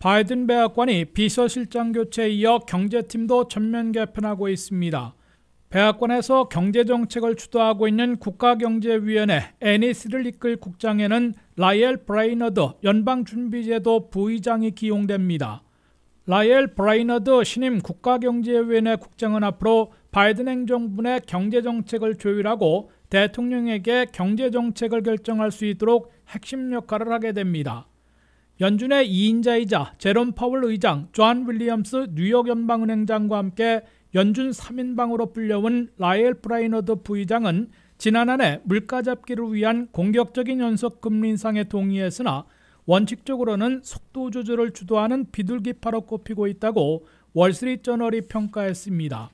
바이든 백악관이 비서실장 교체에 이어 경제팀도 전면 개편하고 있습니다. 백악관에서 경제정책을 주도하고 있는 국가경제위원회 애니스를 e 이끌 국장에는 라이엘 브라이너드 연방준비제도 부의장이 기용됩니다. 라이엘 브라이너드 신임 국가경제위원회 국장은 앞으로 바이든 행정부의 경제정책을 조율하고 대통령에게 경제정책을 결정할 수 있도록 핵심 역할을 하게 됩니다. 연준의 2인자이자 제롬 파월 의장, 존 윌리엄스 뉴욕 연방은행 장과 함께 연준 3인방으로 불려온 라엘 브라이너드 부의장은 지난 한 해 물가 잡기를 위한 공격적인 연속 금리 인상에 동의했으나 원칙적으로는 속도 조절을 주도하는 비둘기파로 꼽히고 있다고 월스트리트저널이 평가했습니다.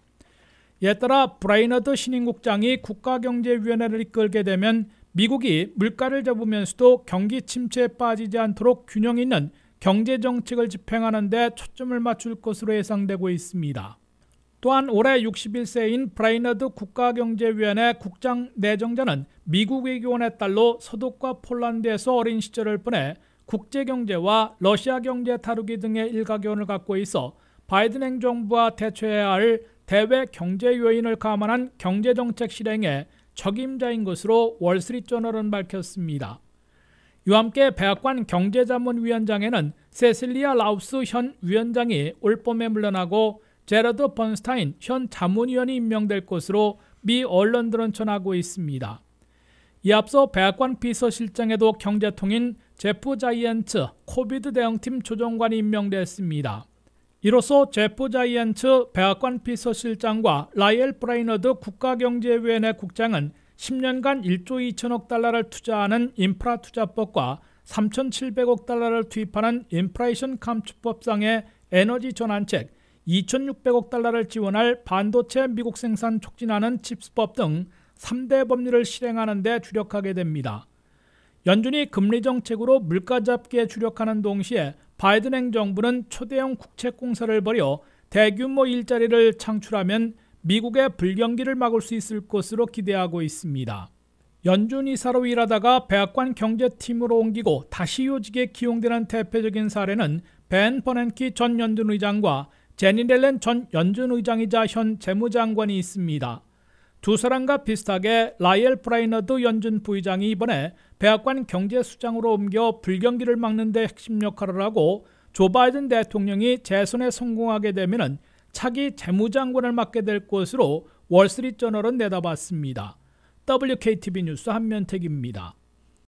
이에 따라 브라이너드 신임국장이 국가경제위원회를 이끌게 되면 미국이 물가를 잡으면서도 경기 침체에 빠지지 않도록 균형 있는 경제 정책을 집행하는 데 초점을 맞출 것으로 예상되고 있습니다. 또한 올해 61세인 브라이너드 국가경제위원회 국장 내정자는 미국 외교원의 딸로 서독과 폴란드에서 어린 시절을 보내 국제경제와 러시아 경제 다루기 등의 일가견을 갖고 있어 바이든 행정부와 대처해야 할 대외 경제 요인을 감안한 경제정책 실행에 적임자인 것으로 월스트리트저널은 밝혔습니다. 이와 함께 백악관 경제자문위원장에는 세실리아 라우스 현 위원장이 올 봄에 물러나고 제러드 번스타인 현 자문위원이 임명될 것으로 미 언론들은 전하고 있습니다. 이 앞서 백악관 비서실장에도 경제통인 제프 자이언츠 코비드 대응팀 조정관이 임명됐습니다. 이로써 제프 자이언츠 백악관 비서실장과 라이엘 브라이너드 국가경제위원회 국장은 10년간 1조 2천억 달러를 투자하는 인프라 투자법과 3,700억 달러를 투입하는 인프라이션 감축법상의 에너지 전환책, 2,600억 달러를 지원할 반도체 미국 생산 촉진하는 칩스법 등 3대 법률을 실행하는 데 주력하게 됩니다. 연준이 금리 정책으로 물가 잡기에 주력하는 동시에 바이든 행정부는 초대형 국책 공사를 벌여 대규모 일자리를 창출하면 미국의 불경기를 막을 수 있을 것으로 기대하고 있습니다. 연준 이사로 일하다가 백악관 경제팀으로 옮기고 다시 요직에 기용되는 대표적인 사례는 벤 버넨키 전 연준 의장과 제니 델렌 전 연준 의장이자 현 재무장관이 있습니다. 두 사람과 비슷하게 라이엘 프라이너드 연준 부의장이 이번에 백악관 경제수장으로 옮겨 불경기를 막는 데 핵심 역할을 하고 조 바이든 대통령이 재선에 성공하게 되면 차기 재무장관을 맡게 될 것으로 월스트리트저널은 내다봤습니다. WKTV 뉴스 한면택입니다.